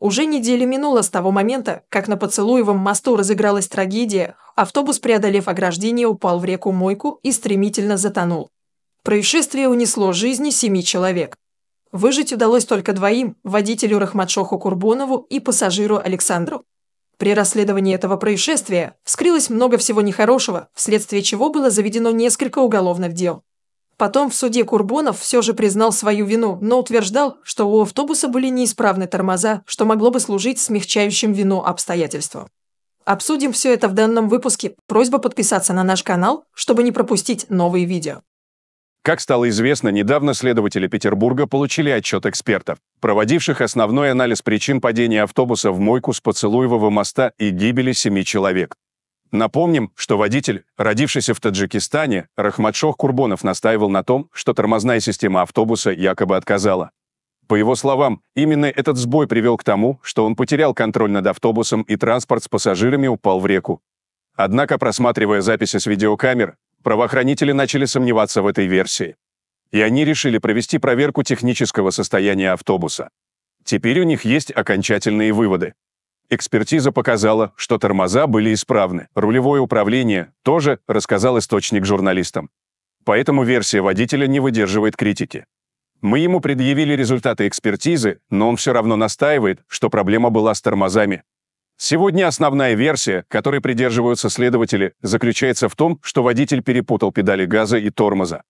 Уже неделя минула с того момента, как на Поцелуевом мосту разыгралась трагедия, автобус, преодолев ограждение, упал в реку Мойку и стремительно затонул. Происшествие унесло жизни семи человек. Выжить удалось только двоим – водителю Рахматшоху Курбонову и пассажиру Александру. При расследовании этого происшествия вскрылось много всего нехорошего, вследствие чего было заведено несколько уголовных дел. Потом в суде Курбонов все же признал свою вину, но утверждал, что у автобуса были неисправны тормоза, что могло бы служить смягчающим вину обстоятельствам. Обсудим все это в данном выпуске. Просьба подписаться на наш канал, чтобы не пропустить новые видео. Как стало известно, недавно следователи Петербурга получили отчет экспертов, проводивших основной анализ причин падения автобуса в мойку с Поцелуевого моста и гибели семи человек. Напомним, что водитель, родившийся в Таджикистане, Рахматшох Курбонов настаивал на том, что тормозная система автобуса якобы отказала. По его словам, именно этот сбой привел к тому, что он потерял контроль над автобусом и транспорт с пассажирами упал в реку. Однако, просматривая записи с видеокамер, правоохранители начали сомневаться в этой версии. И они решили провести проверку технического состояния автобуса. Теперь у них есть окончательные выводы. Экспертиза показала, что тормоза были исправны. Рулевое управление тоже, рассказал источник журналистам. Поэтому версия водителя не выдерживает критики. Мы ему предъявили результаты экспертизы, но он все равно настаивает, что проблема была с тормозами. Сегодня основная версия, которой придерживаются следователи, заключается в том, что водитель перепутал педали газа и тормоза.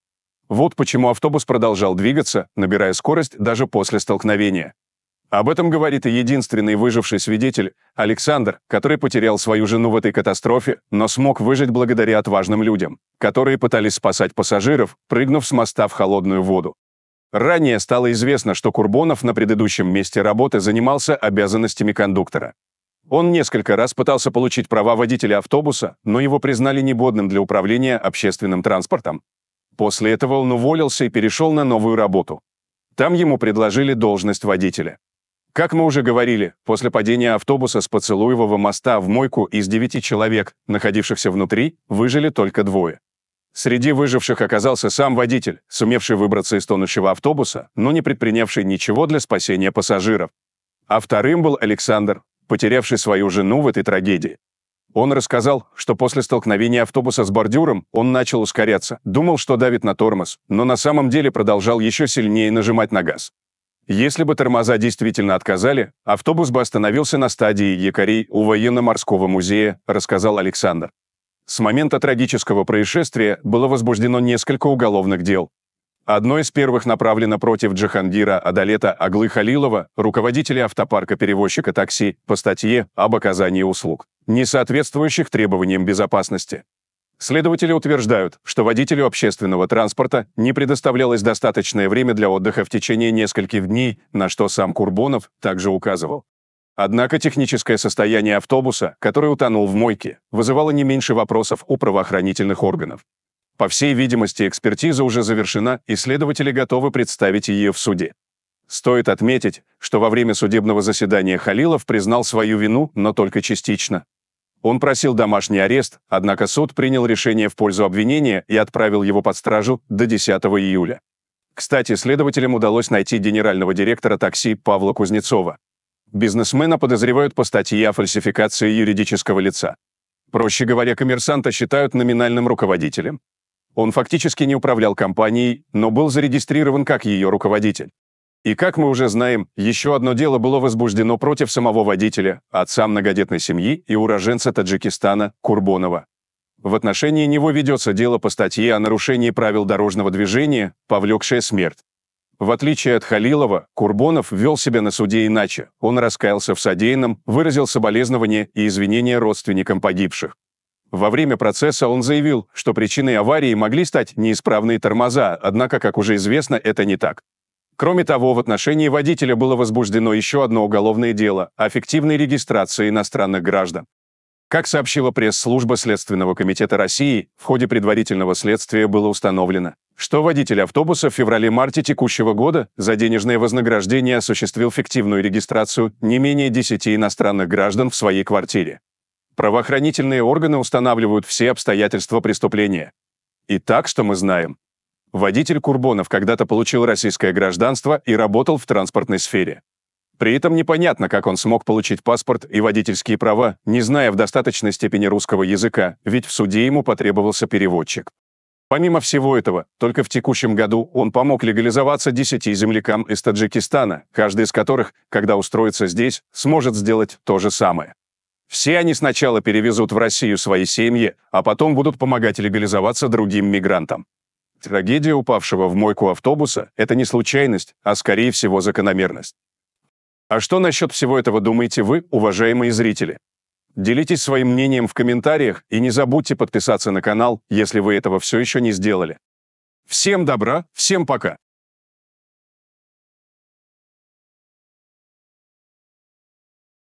Вот почему автобус продолжал двигаться, набирая скорость даже после столкновения. Об этом говорит и единственный выживший свидетель Александр, который потерял свою жену в этой катастрофе, но смог выжить благодаря отважным людям, которые пытались спасать пассажиров, прыгнув с моста в холодную воду. Ранее стало известно, что Курбонов на предыдущем месте работы занимался обязанностями кондуктора. Он несколько раз пытался получить права водителя автобуса, но его признали негодным для управления общественным транспортом. После этого он уволился и перешел на новую работу. Там ему предложили должность водителя. Как мы уже говорили, после падения автобуса с Поцелуевого моста в мойку из девяти человек, находившихся внутри, выжили только двое. Среди выживших оказался сам водитель, сумевший выбраться из тонущего автобуса, но не предпринявший ничего для спасения пассажиров. А вторым был Александр, потерявший свою жену в этой трагедии. Он рассказал, что после столкновения автобуса с бордюром он начал ускоряться, думал, что давит на тормоз, но на самом деле продолжал еще сильнее нажимать на газ. Если бы тормоза действительно отказали, автобус бы остановился на стадии якорей у военно-морского музея, рассказал Александр. С момента трагического происшествия было возбуждено несколько уголовных дел. Одно из первых направлено против Джахангира Адалета Аглы Халилова, руководителя автопарка-перевозчика такси, по статье об оказании услуг, не соответствующих требованиям безопасности. Следователи утверждают, что водителю общественного транспорта не предоставлялось достаточное время для отдыха в течение нескольких дней, на что сам Курбонов также указывал. Однако техническое состояние автобуса, который утонул в мойке, вызывало не меньше вопросов у правоохранительных органов. По всей видимости, экспертиза уже завершена, и следователи готовы представить ее в суде. Стоит отметить, что во время судебного заседания Халилов признал свою вину, но только частично. Он просил домашний арест, однако суд принял решение в пользу обвинения и отправил его под стражу до 10 июля. Кстати, следователям удалось найти генерального директора такси Павла Кузнецова. Бизнесмена подозревают по статье о фальсификации юридического лица. Проще говоря, коммерсанта считают номинальным руководителем. Он фактически не управлял компанией, но был зарегистрирован как ее руководитель. И, как мы уже знаем, еще одно дело было возбуждено против самого водителя, отца многодетной семьи и уроженца Таджикистана Курбонова. В отношении него ведется дело по статье о нарушении правил дорожного движения, повлекшее смерть. В отличие от Халилова, Курбонов вел себя на суде иначе. Он раскаялся в содеянном, выразил соболезнования и извинения родственникам погибших. Во время процесса он заявил, что причиной аварии могли стать неисправные тормоза, однако, как уже известно, это не так. Кроме того, в отношении водителя было возбуждено еще одно уголовное дело о фиктивной регистрации иностранных граждан. Как сообщила пресс-служба Следственного комитета России, в ходе предварительного следствия было установлено, что водитель автобуса в феврале-марте текущего года за денежное вознаграждение осуществил фиктивную регистрацию не менее 10 иностранных граждан в своей квартире. Правоохранительные органы устанавливают все обстоятельства преступления. И так, что мы знаем, Водитель Курбонов когда-то получил российское гражданство и работал в транспортной сфере. При этом непонятно, как он смог получить паспорт и водительские права, не зная в достаточной степени русского языка, ведь в суде ему потребовался переводчик. Помимо всего этого, только в текущем году он помог легализоваться десяти землякам из Таджикистана, каждый из которых, когда устроится здесь, сможет сделать то же самое. Все они сначала перевезут в Россию свои семьи, а потом будут помогать легализоваться другим мигрантам. Трагедия упавшего в мойку автобуса – это не случайность, а, скорее всего, закономерность. А что насчет всего этого думаете вы, уважаемые зрители? Делитесь своим мнением в комментариях и не забудьте подписаться на канал, если вы этого все еще не сделали. Всем добра, всем пока!